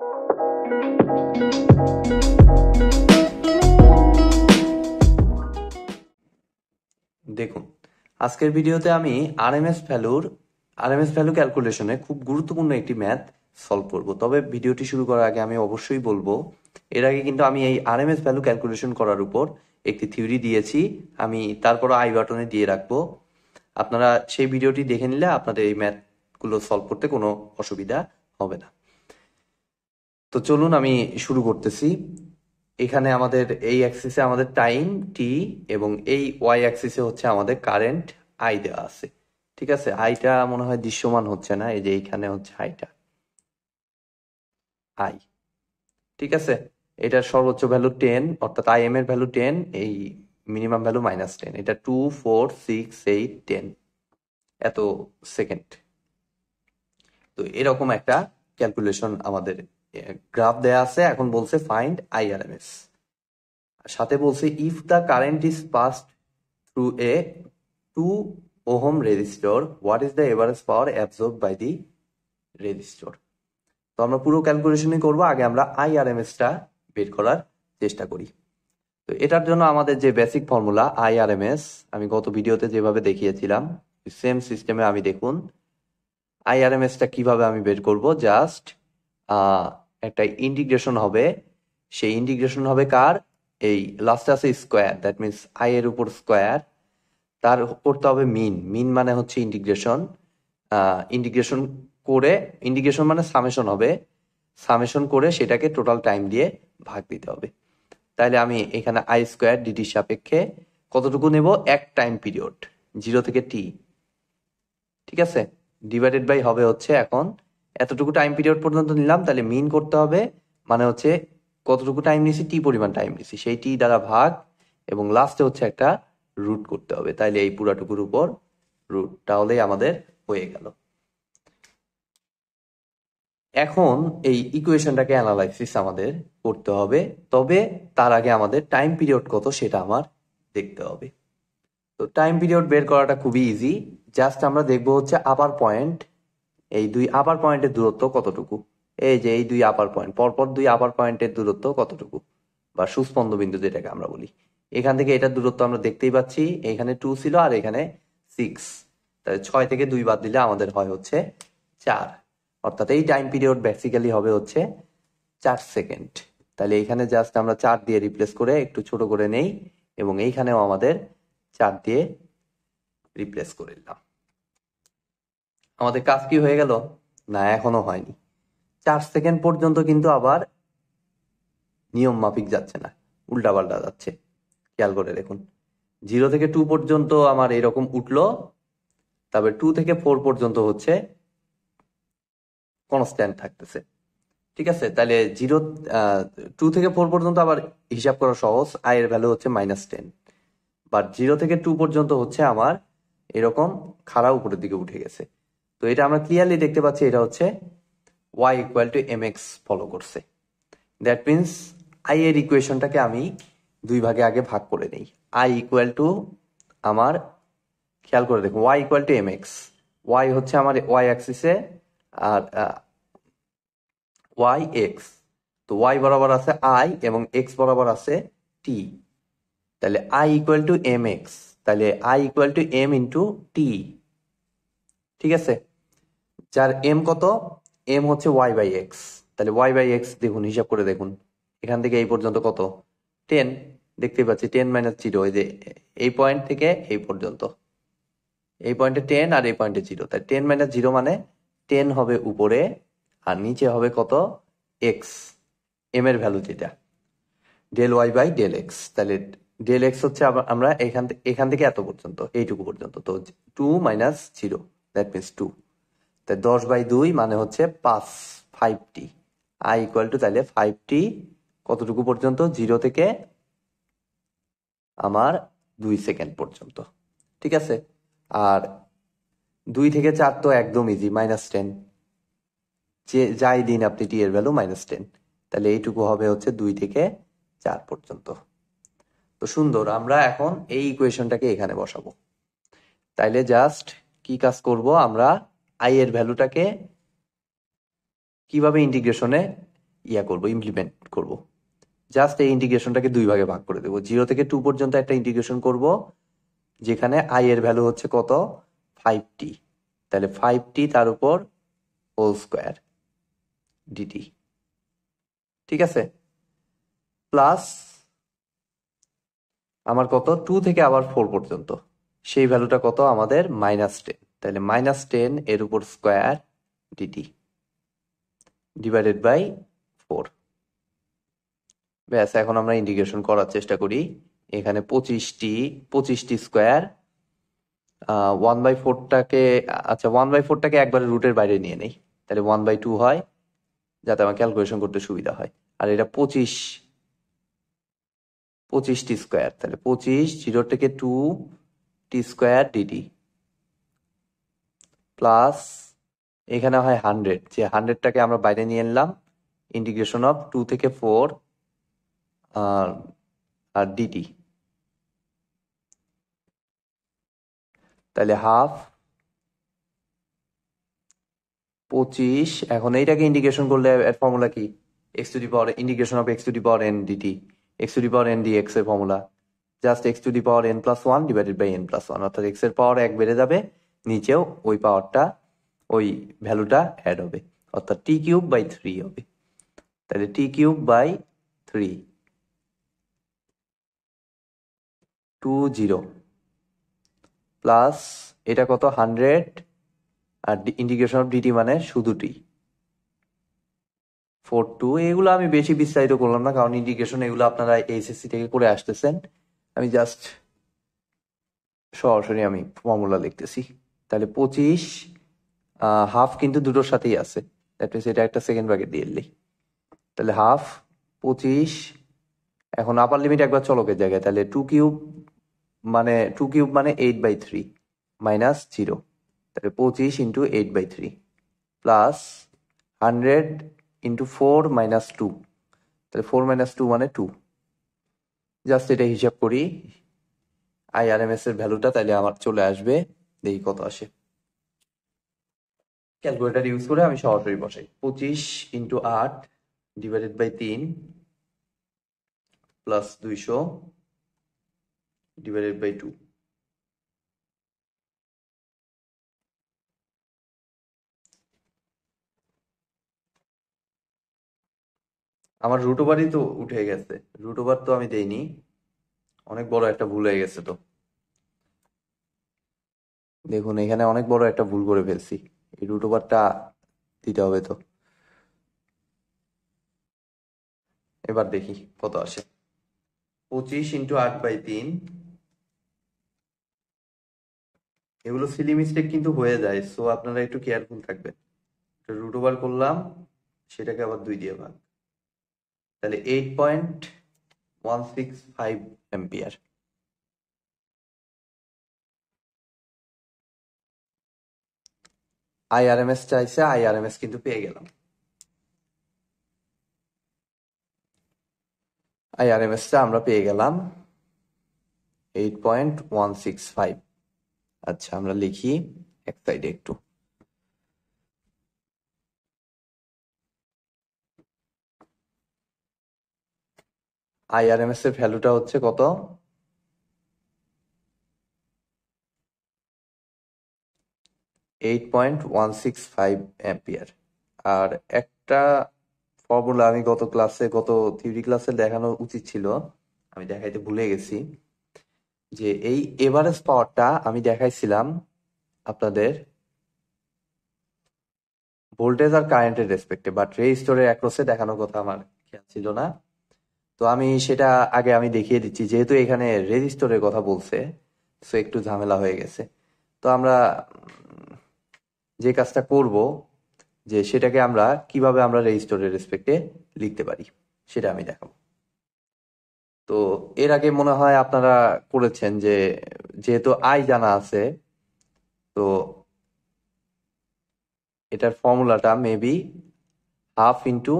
দেখুন আজকের ভিডিওতে আমি আরএমএস ভ্যালুর আরএমএস ভ্যালু ক্যালকুলেশনে খুব গুরুত্বপূর্ণ একটি ম্যাথ সলভ করব তবে ভিডিওটি শুরু করার আগে আমি অবশ্যই বলবো এর আগে কিন্তু আমি এই আরএমএস ভ্যালু ক্যালকুলেশন করার উপর একটি থিওরি দিয়েছি আমি তারপর আই বাটনে দিয়ে রাখবো আপনারা সেই ভিডিওটি দেখে নিলে আপনাদের এই ম্যাথগুলো সলভ করতে কোনো অসুবিধা হবে না তো চলুন আমি শুরু করতেছি এখানে আমাদের এই অ্যাক্সিসে আমাদের টাইম টি এবং এই ওয়াই অ্যাক্সিসে হচ্ছে আমাদের কারেন্ট আই দেওয়া আছে ঠিক আছে আইটা মনে হয় দৃশ্যমান হচ্ছে না এই যে এইখানে হচ্ছে আইটা আই ঠিক আছে এটার সর্বোচ্চ ভ্যালু টেন অর্থাৎ আই এম এর ভ্যালু টেন এই মিনিমাম ভ্যালু মাইনাস টেন এটা two four six eight ten এত সেকেন্ড তো এরকম একটা ক্যালকুলেশন আমাদের গ্রাফ দেয়া আছে এখন বলছে ফাইন্ড আইআরএমএস সাথে বলছে if the current is passed through a two ohm resistor what is the average power absorb by the resistor তো আমরা পুরো ক্যালকুলেশনই করব আগে আমরা আইআরএমএসটা বের করার চেষ্টা করি তো এটার জন্য আমাদের যে বেসিক ফর্মুলা আইআরএমএস আমি গত ভিডিওতে যেভাবে দেখিয়েছিলাম সেম সিস্টেমে আমি দেখুন আইআরএমএসটা কিভাবে আমি বের করব জাস্ট একটা ইন্টিগ্রেশন হবে সেই ইন্টিগ্রেশন হবে কার এই লাস্টে আছে স্কোয়ার দ্যাট মিনস আই এর উপর স্কোয়ার তার করতে হবে মিন মিন মানে হচ্ছে ইন্টিগ্রেশন ইন্টিগ্রেশন করে ইন্টিগ্রেশন মানে সামেশন হবে সামেশন করে সেটাকে টোটাল টাইম দিয়ে ভাগ দিতে হবে তাহলে আমি এখানে আই স্কোয়ার ডিটির সাপেক্ষে কতটুকু নেব এক টাইম পিরিয়ড জিরো থেকে টি ঠিক আছে ডিভাইডেড বাই হবে হচ্ছে এখন এতটুকু টাইম পিরিয়ড পর্যন্ত নিলাম তাহলে মিন করতে হবে মানে হচ্ছে কতটুকু টাইম নিছি টি পরিমাণ টাইম নিছি সেই টি দ্বারা ভাগ এবং লাস্টে হচ্ছে একটা রুট করতে হবে তাইলে এই পুরাটুকুর উপর রুট তাহলেই আমাদের হয়ে গেল এখন এই ইকুয়েশনটাকে অ্যানালাইসিস আমাদের করতে হবে তবে তার আগে আমাদের টাইম পিরিয়ড কত সেটা আমার দেখতে হবে তো টাইম পিরিয়ড বের করাটা খুবই ইজি জাস্ট আমরা দেখবো হচ্ছে আপার পয়েন্ট এই দুই আপার পয়েন্টের দূরত্ব কতটুকু এই যে এই দুই আপার পয়েন্ট পরপর দুই আপার পয়েন্টের দূরত্ব কতটুকু বা সুস্পন্দ বিন্দু যেটাকে আমরা বলি এখান থেকে এটার দূরত্ব আমরা দেখতেই পাচ্ছি এখানে টু ছিল আর এখানে সিক্স তাহলে ছয় থেকে দুই বাদ দিলে আমাদের হয় হচ্ছে চার অর্থাৎ এই টাইম পিরিয়ড বেসিক্যালি হবে হচ্ছে চার সেকেন্ড তাহলে এখানে জাস্ট আমরা চার দিয়ে রিপ্লেস করে একটু ছোট করে নেই এবং এইখানেও আমাদের চার দিয়ে রিপ্লেস করে নিলাম আমাদের কাজ কি হয়ে গেল না এখনো হয়নি চার সেকেন্ড পর্যন্ত কিন্তু আবার নিয়ম মাফিক যাচ্ছে না উল্টাপাল্টা যাচ্ছে খেয়াল করে দেখুন জিরো থেকে টু পর্যন্ত আমার এরকম উঠলো তারপরে টু থেকে ফোর পর্যন্ত হচ্ছে কনস্ট্যান্ট থাকতেছে ঠিক আছে তাহলে জিরো টু থেকে ফোর পর্যন্ত আবার হিসাব করা সহজ আয়ের ভ্যালু হচ্ছে মাইনাস টেন বাট জিরো থেকে টু পর্যন্ত হচ্ছে আমার এরকম খাড়া উপরের দিকে উঠে গেছে তো এটা আমরা ক্লিয়ারলি দেখতে পাচ্ছি এটা হচ্ছে Y equal to M X follow করছে দ্যাট মিনস আই এর ইকুয়েশনটাকে আমি দুই ভাগে আগে ভাগ করে নিই আই ইকুয়াল টু আমার খেয়াল করে দেখুন Y equal to M X Y হচ্ছে আমার ওয়াই অ্যাক্সিসে আর ওয়াই এক্স তো ওয়াই বরাবর আছে আই এবং এক্স বরাবর আছে টি তাহলে I equal to M X তাহলে I equal to M into T ঠিক আছে যার এম কত এম হচ্ছে ওয়াই বাই এক্স তাহলে ওয়াই বাই এক্স দেখুন হিসাব করে দেখুন এখান থেকে এই পর্যন্ত কত টেন দেখতে পাচ্ছি টেন মাইনাস জিরো এই যে এই পয়েন্ট থেকে এই পর্যন্ত এই পয়েন্টে টেন আর এই পয়েন্টে জিরো তাই টেন মাইনাস জিরো মানে টেন হবে উপরে আর নিচে হবে কত এক্স এম এর ভ্যালু যেটা del Y by del X তাহলে ডেল এক্স হচ্ছে আমরা এখান থেকে এখান থেকে এত পর্যন্ত এইটুকু পর্যন্ত তো two minus zero that means two দশ বাই দুই মানে হচ্ছে পাঁচ five T I equal to তাহলে ফাইভ টি কতটুকু পর্যন্ত জিরো থেকে আমার দুই সেকেন্ড পর্যন্ত ঠিক আছে আর দুই থেকে চার তো একদম ইজি মাইনাস টেন যে যাই দিন আপনি টি এর ভ্যালু মাইনাস টেন তাহলে এইটুকু হবে হচ্ছে দুই থেকে চার পর্যন্ত তো সুন্দর আমরা এখন এই ইকুয়েশনটাকে এখানে বসাবো তাইলে জাস্ট কি কাজ করব আমরা আই এর ভ্যালুটাকে কিভাবে ইন্টিগ্রেশনে ইয়া করব ইমপ্লিমেন্ট করব জাস্ট এই ইন্টিগ্রেশনটাকে দুই ভাগে ভাগ করে দেবো জিরো থেকে টু পর্যন্ত একটা ইন্টিগ্রেশন করব যেখানে আই এর ভ্যালু হচ্ছে কত ফাইভ টি তাহলে ফাইভ টি তার উপর হোল স্কোয়ার ডিটি ঠিক আছে প্লাস আমার কত টু থেকে আবার ফোর পর্যন্ত সেই ভ্যালুটা কত আমাদের মাইনাস টেন তাহলে মাইনাস টেন এর উপর স্কোয়ার ডিডি ডিভাইডেড বাই ফোর ব্যাস এখন আমরা ইন্ডিগেশন করার চেষ্টা করি এখানে পঁচিশটি পঁচিশটি স্কোয়ার ওয়ান বাই ফোরটাকে আচ্ছা ওয়ান বাই ফোরটাকে একবারে রুটের বাইরে নিয়ে নেই তাহলে ওয়ান বাই টু হয় যাতে আমার ক্যালকুলেশন করতে সুবিধা হয় আর এটা পঁচিশ পঁচিশটি স্কোয়ার তাহলে পঁচিশ জিরো থেকে টু টি স্কোয়ার ডিডি প্লাস এখানে হয় হান্ড্রেড যে হান্ড্রেডটাকে আমরা বাইরে নিয়ে এলাম ইন্টিগ্রেশন অফ টু থেকে ফোর আর ডিটি তাহলে হাফ পঁচিশ এখন এইটাকে ইন্টিগ্রেশন করলে এর ফর্মুলা কি X to the power integration of X to the power N DT X to the power N D X এর formula just X to the power N plus one divided by N plus one অর্থাৎ x এর power এক বেড়ে যাবে নিচেও ওই পাওয়ারটা ওই ভ্যালুটা অ্যাড হবে অর্থাৎ টি কিউব বাই থ্রি হবে তাহলে T cube by three two zero plus এটা কত হান্ড্রেড আর ইন্টিগ্রেশন অফ ডিটি মানে শুধু টি ফোর টু এগুলো আমি বেশি বিস্তারিত করলাম না কারণ ইন্টিগ্রেশন এগুলো আপনারা এইচএসসি থেকে করে আসতেছেন আমি জাস্ট সরাসরি আমি ফর্মুলা লিখতেছি তাহলে পঁচিশ হাফ কিন্তু দুটোর সাথেই আছে এটা একটা সেকেন্ড ভাগে দিয়ে এলি তাহলে হাফ পঁচিশ এখন আপার লিমিট একবার চলকের জায়গায় তাহলে টু কিউব মানে টু কিউব মানে eight by three minus zero তাহলে পঁচিশ into eight by three plus hundred into four minus two তাহলে ফোর মাইনাস টু মানে টু জাস্ট এটা হিসাব করি আইআরএমএস এর ভ্যালুটা তাহলে আমার চলে আসবে দেখি কত আসে ক্যালকুলেটার ইউজ করে আমি সরাসরি বসাই পঁচিশ ইন্টু আট ডিভাইডেড বাই তিন প্লাস দুইশো ডিভাইডেড বাই টু আমার রুট ওভারই তো উঠে গেছে রুট ওভার তো আমি দেইনি অনেক বড় একটা ভুল হয়ে গেছে তো দেখুন এখানে অনেক বড় একটা ভুল করে ফেলছি এই রুট ওভারটা দিতে হবে তো এবার দেখি কত আসে পঁচিশ ইন্টু আট বাই তিন এগুলো সিলি মিস্টেক কিন্তু হয়ে যায় সো আপনারা একটু কেয়ারফুল থাকবেন রুট ওভার করলাম সেটাকে আবার দুই দিয়ে ভাগ তাহলে eight point one six five ampere IRMS চাইছে আইআরএমএস কিন্তু পেয়ে গেলাম টা আমরা পেয়ে গেলাম eight point one six five আচ্ছা আমরা লিখি এক সাইডে একটু আইআরএমএস এর ভ্যালুটা হচ্ছে কত eight point one six five ampere আর একটা ফর্মুলা আমি গত ক্লাসে গত থিওরি ক্লাসে দেখানো উচিত ছিল আমি দেখাইতে ভুলে গেছি যে এই এভারেজ পাওয়ারটা আমি দেখাইছিলাম আপনাদের ভোল্টেজ আর কারেন্টের রেসপেক্টে বাট রে স্টোরের অ্যাক্রসে দেখানোর কথা আমার খেয়াল ছিল না তো আমি সেটা আগে আমি দেখিয়ে দিচ্ছি যেহেতু এখানে রেজিস্টরের কথা বলছে সো একটু ঝামেলা হয়ে গেছে তো আমরা যে কাজটা করব যে সেটাকে আমরা কিভাবে আমরা রেজিস্টরের রেসপেক্টে লিখতে পারি সেটা আমি দেখাবো তো এর আগে মনে হয় আপনারা করেছেন যে যেহেতু আই জানা আছে তো এটার ফর্মুলাটা মেবি হাফ ইন্টু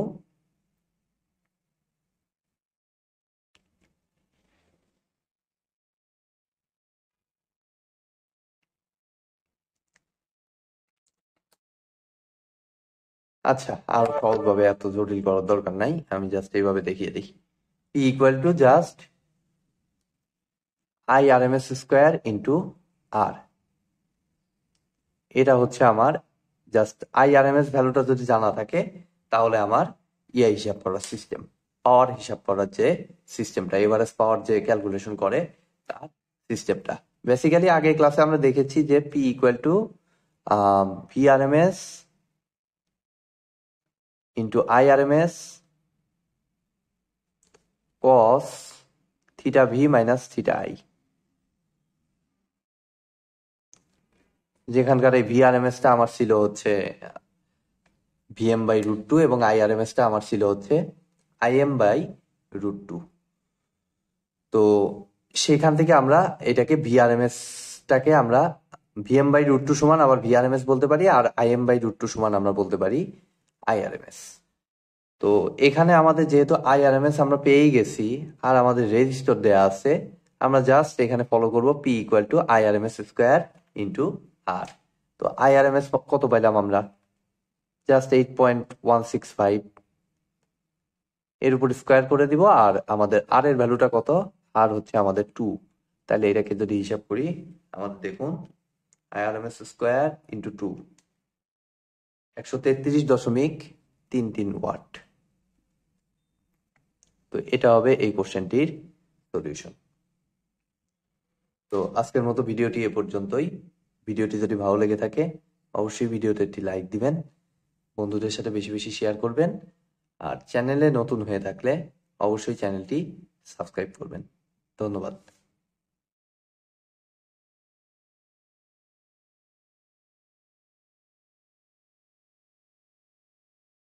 আচ্ছা আর ভাবে এত জটিল করার দরকার নাই আমি জাস্ট এইভাবে দেখিয়ে দিই P equal to just I R M S square into R এটা হচ্ছে আমার just I R M S ভ্যালুটা যদি জানা থাকে তাহলে আমার ইয়া হিসাব করার সিস্টেম পাওয়ার হিসাব করার যে সিস্টেমটা এভারেজ পাওয়ার যে ক্যালকুলেশন করে তার সিস্টেমটা বেসিক্যালি আগের ক্লাসে আমরা দেখেছি যে P equal to R M S into IRMS cos theta v minus theta i যেখানকার এই ভিআরএমএসটা আমার ছিল হচ্ছে ভিএম বাই রুট টু এবং আইআরএমএসটা আমার ছিল হচ্ছে আইএম বাই রুট টু তো সেখান থেকে আমরা এটাকে ভিআরএমএসটাকে আমরা ভিএম বাই রুট টু সমান আবার ভিআরএমএস বলতে পারি R M by root two সমান আমরা বলতে পারি আইআরএমএস তো এখানে আমাদের যেহেতু আইআরএমএস আমরা পেয়েই গেছি আর আমাদের রেজিস্টার দেওয়া আছে আমরা জাস্ট এখানে ফলো করব P equal to IRMS square into R তো আইআরএমএস কত পাইলাম আমরা just eight point one six five এর উপর স্কোয়ার করে দিব আর আমাদের আর এর ভ্যালুটা কত আর হচ্ছে আমাদের টু তাহলে এটাকে যদি হিসাব করি আমাদের দেখুন আইআরএমএস স্কোয়ার ইন্টু টু একশো তেত্রিশ দশমিক তিন তিন ওয়াট তো এটা হবে এই কোশ্চেনটির সলিউশন তো আজকের মতো ভিডিওটি এ পর্যন্তই ভিডিওটি যদি ভালো লেগে থাকে অবশ্যই ভিডিওতে একটি লাইক দিবেন বন্ধুদের সাথে বেশি বেশি শেয়ার করবেন আর চ্যানেলে নতুন হয়ে থাকলে অবশ্যই চ্যানেলটি সাবস্ক্রাইব করবেন ধন্যবাদ